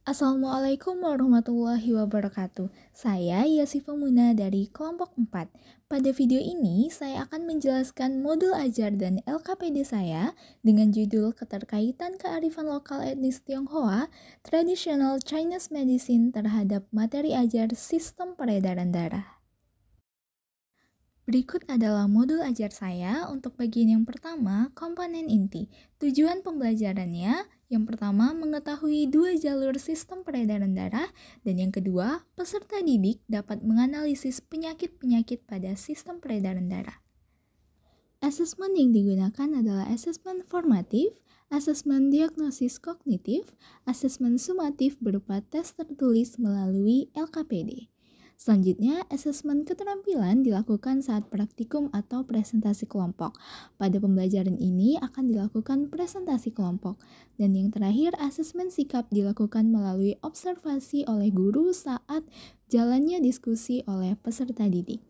Assalamualaikum warahmatullahi wabarakatuh. Saya Yasifa Muna dari kelompok 4. Pada video ini, saya akan menjelaskan modul ajar dan LKPD saya dengan judul Keterkaitan Kearifan Lokal Etnis Tionghoa, Traditional Chinese Medicine terhadap materi ajar sistem peredaran darah. Berikut adalah modul ajar saya untuk bagian yang pertama, komponen inti. Tujuan pembelajarannya yang pertama, mengetahui dua jalur sistem peredaran darah, dan yang kedua, peserta didik dapat menganalisis penyakit-penyakit pada sistem peredaran darah. Asesmen yang digunakan adalah asesmen formatif, asesmen diagnosis kognitif, asesmen sumatif berupa tes tertulis melalui LKPD. Selanjutnya, asesmen keterampilan dilakukan saat praktikum atau presentasi kelompok. Pada pembelajaran ini akan dilakukan presentasi kelompok. Dan yang terakhir, asesmen sikap dilakukan melalui observasi oleh guru saat jalannya diskusi oleh peserta didik.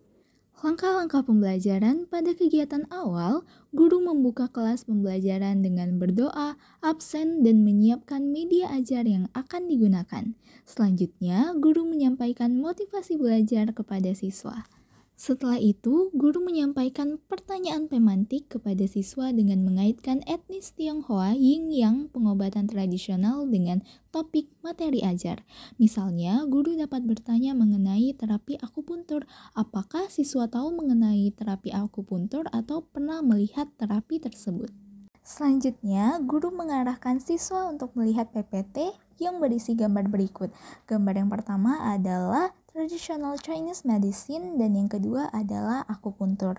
Langkah-langkah pembelajaran pada kegiatan awal, guru membuka kelas pembelajaran dengan berdoa, absen, dan menyiapkan media ajar yang akan digunakan. Selanjutnya, guru menyampaikan motivasi belajar kepada siswa. Setelah itu, guru menyampaikan pertanyaan pemantik kepada siswa dengan mengaitkan etnis Tionghoa Ying yang pengobatan tradisional dengan topik materi ajar. Misalnya, guru dapat bertanya mengenai terapi akupuntur. Apakah siswa tahu mengenai terapi akupuntur atau pernah melihat terapi tersebut? Selanjutnya, guru mengarahkan siswa untuk melihat PPT yang berisi gambar berikut. Gambar yang pertama adalah traditional Chinese medicine, dan yang kedua adalah akupuntur.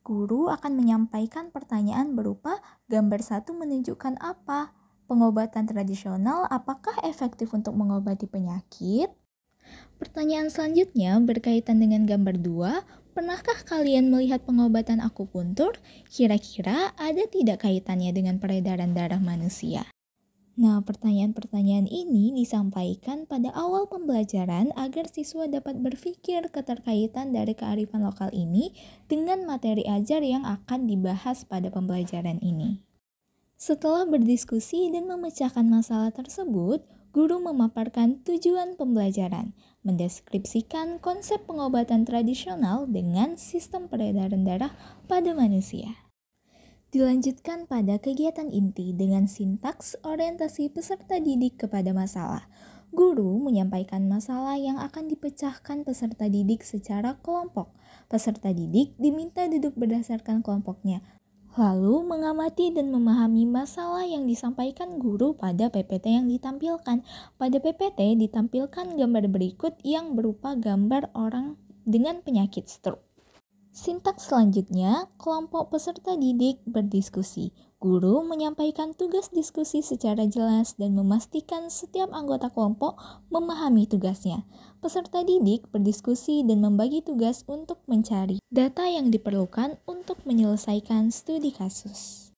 Guru akan menyampaikan pertanyaan berupa gambar satu menunjukkan apa, pengobatan tradisional apakah efektif untuk mengobati penyakit? Pertanyaan selanjutnya berkaitan dengan gambar dua pernahkah kalian melihat pengobatan akupuntur? Kira-kira ada tidak kaitannya dengan peredaran darah manusia? Nah, pertanyaan-pertanyaan ini disampaikan pada awal pembelajaran agar siswa dapat berpikir keterkaitan dari kearifan lokal ini dengan materi ajar yang akan dibahas pada pembelajaran ini. Setelah berdiskusi dan memecahkan masalah tersebut, guru memaparkan tujuan pembelajaran, mendeskripsikan konsep pengobatan tradisional dengan sistem peredaran darah pada manusia. Dilanjutkan pada kegiatan inti dengan sintaks orientasi peserta didik kepada masalah. Guru menyampaikan masalah yang akan dipecahkan peserta didik secara kelompok. Peserta didik diminta duduk berdasarkan kelompoknya, lalu mengamati dan memahami masalah yang disampaikan guru pada PPT yang ditampilkan. Pada PPT ditampilkan gambar berikut yang berupa gambar orang dengan penyakit stroke. Sintaks selanjutnya, kelompok peserta didik berdiskusi. Guru menyampaikan tugas diskusi secara jelas dan memastikan setiap anggota kelompok memahami tugasnya. Peserta didik berdiskusi dan membagi tugas untuk mencari data yang diperlukan untuk menyelesaikan studi kasus.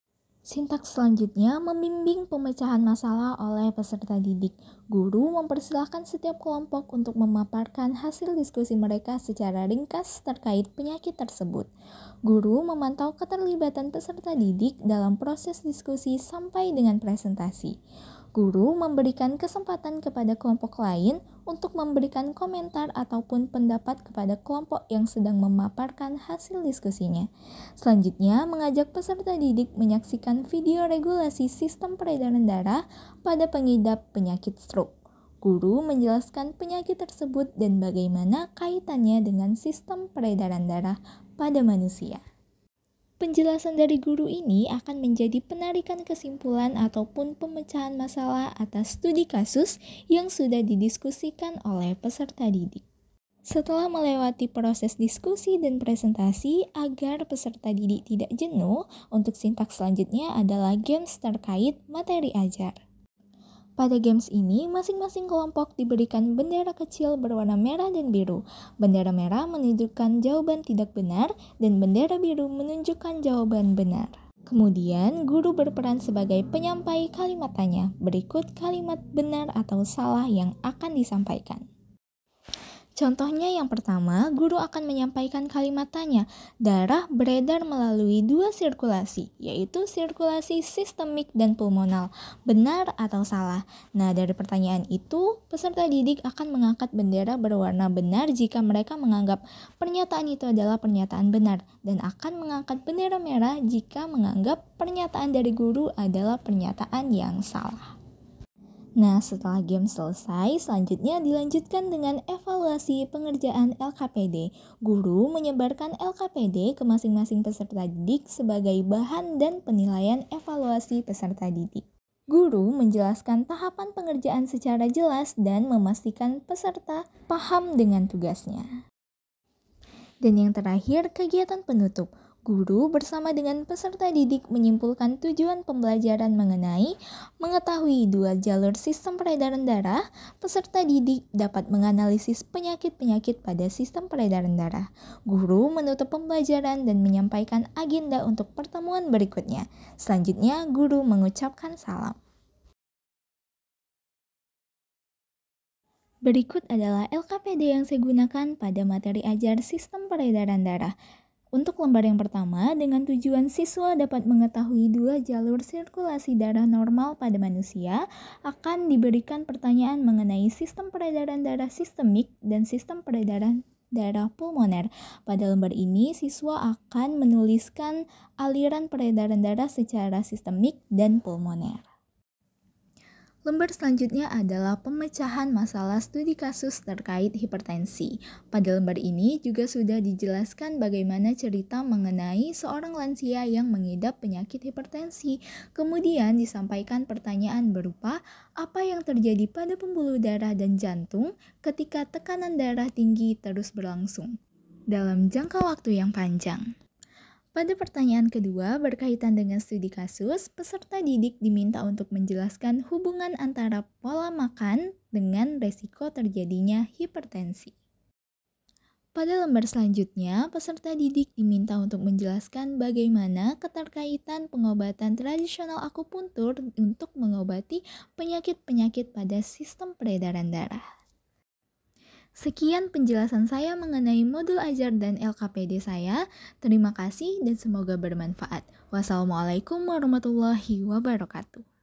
Sintaks selanjutnya membimbing pemecahan masalah oleh peserta didik. Guru mempersilahkan setiap kelompok untuk memaparkan hasil diskusi mereka secara ringkas terkait penyakit tersebut. Guru memantau keterlibatan peserta didik dalam proses diskusi sampai dengan presentasi. Guru memberikan kesempatan kepada kelompok lain untuk memberikan komentar ataupun pendapat kepada kelompok yang sedang memaparkan hasil diskusinya. Selanjutnya, mengajak peserta didik menyaksikan video regulasi sistem peredaran darah pada pengidap penyakit stroke. Guru menjelaskan penyakit tersebut dan bagaimana kaitannya dengan sistem peredaran darah pada manusia. Penjelasan dari guru ini akan menjadi penarikan kesimpulan ataupun pemecahan masalah atas studi kasus yang sudah didiskusikan oleh peserta didik. Setelah melewati proses diskusi dan presentasi agar peserta didik tidak jenuh, untuk sintak selanjutnya adalah games terkait materi ajar. Pada games ini, masing-masing kelompok diberikan bendera kecil berwarna merah dan biru. Bendera merah menunjukkan jawaban tidak benar, dan bendera biru menunjukkan jawaban benar. Kemudian, guru berperan sebagai penyampai kalimat tanya. Berikut kalimat benar atau salah yang akan disampaikan. Contohnya yang pertama, guru akan menyampaikan kalimat tanya, darah beredar melalui dua sirkulasi, yaitu sirkulasi sistemik dan pulmonal, benar atau salah. Nah, dari pertanyaan itu, peserta didik akan mengangkat bendera berwarna benar jika mereka menganggap pernyataan itu adalah pernyataan benar, dan akan mengangkat bendera merah jika menganggap pernyataan dari guru adalah pernyataan yang salah. Nah, setelah game selesai, selanjutnya dilanjutkan dengan evaluasi pengerjaan LKPD. Guru menyebarkan LKPD ke masing-masing peserta didik sebagai bahan dan penilaian evaluasi peserta didik. Guru menjelaskan tahapan pengerjaan secara jelas dan memastikan peserta paham dengan tugasnya. Dan yang terakhir, kegiatan penutup. Guru bersama dengan peserta didik menyimpulkan tujuan pembelajaran mengenai mengetahui dua jalur sistem peredaran darah, peserta didik dapat menganalisis penyakit-penyakit pada sistem peredaran darah. Guru menutup pembelajaran dan menyampaikan agenda untuk pertemuan berikutnya. Selanjutnya, guru mengucapkan salam. Berikut adalah LKPD yang saya gunakan pada materi ajar sistem peredaran darah. Untuk lembar yang pertama, dengan tujuan siswa dapat mengetahui dua jalur sirkulasi darah normal pada manusia, akan diberikan pertanyaan mengenai sistem peredaran darah sistemik dan sistem peredaran darah pulmoner. Pada lembar ini, siswa akan menuliskan aliran peredaran darah secara sistemik dan pulmoner. Lembar selanjutnya adalah pemecahan masalah studi kasus terkait hipertensi. Pada lembar ini juga sudah dijelaskan bagaimana cerita mengenai seorang lansia yang mengidap penyakit hipertensi. Kemudian disampaikan pertanyaan berupa apa yang terjadi pada pembuluh darah dan jantung ketika tekanan darah tinggi terus berlangsung dalam jangka waktu yang panjang. Pada pertanyaan kedua berkaitan dengan studi kasus, peserta didik diminta untuk menjelaskan hubungan antara pola makan dengan resiko terjadinya hipertensi. Pada lembar selanjutnya, peserta didik diminta untuk menjelaskan bagaimana keterkaitan pengobatan tradisional akupuntur untuk mengobati penyakit-penyakit pada sistem peredaran darah. Sekian penjelasan saya mengenai modul ajar dan LKPD saya. Terima kasih dan semoga bermanfaat. Wassalamualaikum warahmatullahi wabarakatuh.